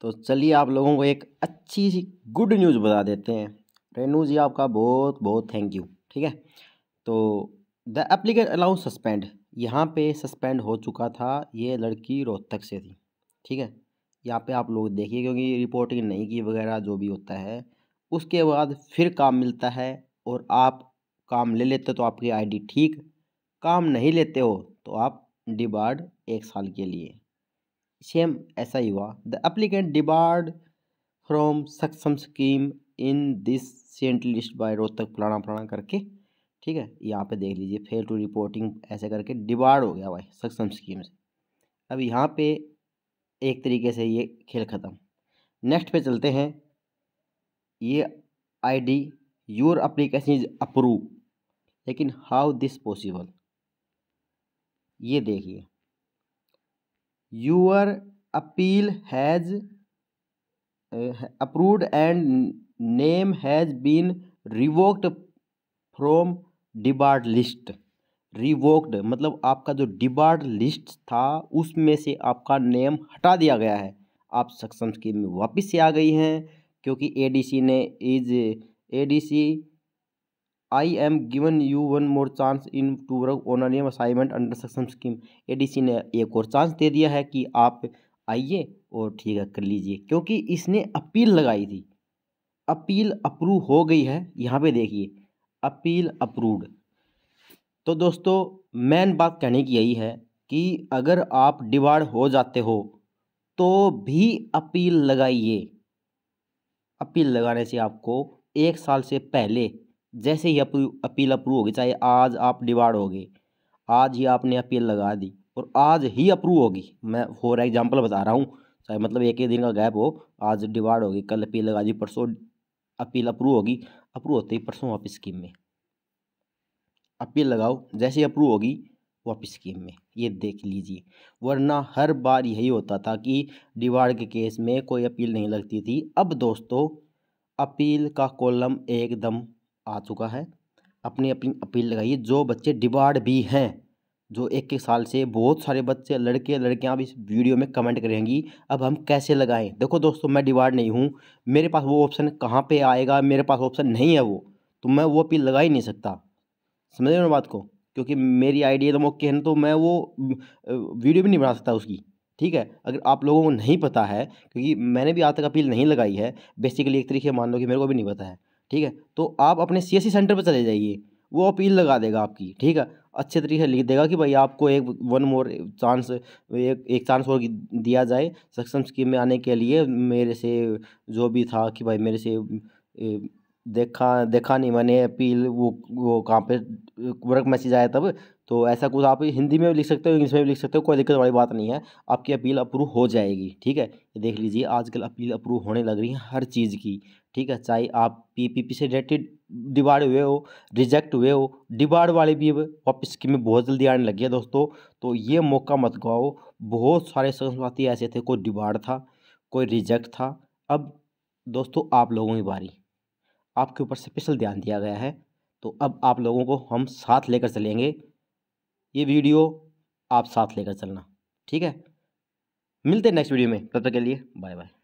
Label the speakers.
Speaker 1: तो चलिए आप लोगों को एक अच्छी सी गुड न्यूज़ बता देते हैं रेनू जी आपका बहुत बहुत थैंक यू ठीक है तो द एप्लीकेट अलाउ सस्पेंड यहाँ पे सस्पेंड हो चुका था ये लड़की रोहतक से थी ठीक है यहाँ पे आप लोग देखिए क्योंकि रिपोर्टिंग नहीं की वगैरह जो भी होता है उसके बाद फिर काम मिलता है और आप काम ले लेते तो आपकी आईडी ठीक काम नहीं लेते हो तो आप डिबार्ड एक साल के लिए सेम ऐसा ही हुआ the applicant debarred from Saksham scheme in this sent list by Rohtak फलाना फलाना करके ठीक है यहाँ पे देख लीजिए फेल टू रिपोर्टिंग ऐसे करके डिबार्ड हो गया भाई सक्षम स्कीम से अब यहाँ पे एक तरीके से ये खेल ख़त्म नेक्स्ट पे चलते हैं ये ID your application is approve लेकिन हाउ दिस पॉसिबल ये देखिए your appeal has approved and name has been revoked from debarred list revoked मतलब आपका जो डिबार्ड लिस्ट था उसमें से आपका नेम हटा दिया गया है आप सक्षम स्कीम में वापस से आ गई हैं क्योंकि एडीसी ने is ADC I am given you one more chance in to work on assignment under Saksham scheme ए ने एक और चांस दे दिया है कि आप आइए और ठीक है कर लीजिए क्योंकि इसने अपील लगाई थी अपील अप्रूव हो गई है यहाँ पे देखिए अपील अप्रूव्ड तो दोस्तों मेन बात कहने की यही है कि अगर आप डिवार्ड हो जाते हो तो भी अपील लगाइए अपील लगाने से आपको एक साल से पहले जैसे ही अपील अप्रूव होगी चाहे आज आप डिवार्ड हो गए आज ही आपने अपील लगा दी और आज ही अप्रूव होगी मैं फॉर एग्जांपल बता रहा हूँ चाहे मतलब एक एक दिन का गैप हो आज डिवार्ड होगी कल अपील लगा दी परसों अपील अप्रूव होगी अप्रूव होते ही परसों वापस स्कीम में अपील लगाओ जैसे ही अप्रूव होगी वापस स्कीम में ये देख लीजिए वरना हर बार यही होता था कि डिवार्ड के केस में कोई अपील नहीं लगती थी अब दोस्तों अपील का कॉलम एकदम आ चुका है अपनी अपनी अपील लगाइए जो बच्चे डिबार्ड भी हैं जो एक एक साल से बहुत सारे बच्चे लड़के लड़कियां अब इस वीडियो में कमेंट करेंगी अब हम कैसे लगाएं देखो दोस्तों मैं डिबार्ड नहीं हूँ मेरे पास वो ऑप्शन कहाँ पे आएगा मेरे पास ऑप्शन नहीं है वो तो मैं वो अपील लगा ही नहीं सकता समझ रहे हो बात को क्योंकि मेरी आइडिया तो मौके ओके है तो मैं वो वीडियो भी नहीं बना सकता उसकी ठीक है अगर आप लोगों को नहीं पता है क्योंकि मैंने भी आज तक अपील नहीं लगाई है बेसिकली एक तरीके मान लो कि मेरे को भी नहीं पता है ठीक है तो आप अपने सी सेंटर पर चले जाइए वो अपील लगा देगा आपकी ठीक है अच्छे तरीके से लिख देगा कि भाई आपको एक वन मोर चांस एक एक चांस और दिया जाए सक्षम स्कीम में आने के लिए मेरे से जो भी था कि भाई मेरे से देखा देखा नहीं मैंने अपील वो वो कहाँ पे वर्क मैसेज आया तब तो ऐसा कुछ आप हिंदी में भी लिख सकते हो इंग्लिश में भी लिख सकते हो कोई दिक्कत वाली बात नहीं है आपकी अपील अप्रूव हो जाएगी ठीक है ये देख लीजिए आजकल अपील अप्रूव होने लग रही है हर चीज़ की ठीक है चाहे आप पीपीपी से रिलेटेड डिबार्ड हुए हो रिजेक्ट हुए हो डिबार्ड वाले भी वापस में बहुत जल्दी आने लगी है दोस्तों तो ये मौका मत गवाओ बहुत सारे साथी ऐसे थे कोई डिबार्ड था कोई रिजेक्ट था अब दोस्तों आप लोगों की बारी आपके ऊपर स्पेशल ध्यान दिया गया है तो अब आप लोगों को हम साथ लेकर चलेंगे ये वीडियो आप साथ लेकर चलना ठीक है मिलते हैं नेक्स्ट वीडियो में तब तक के लिए बाय बाय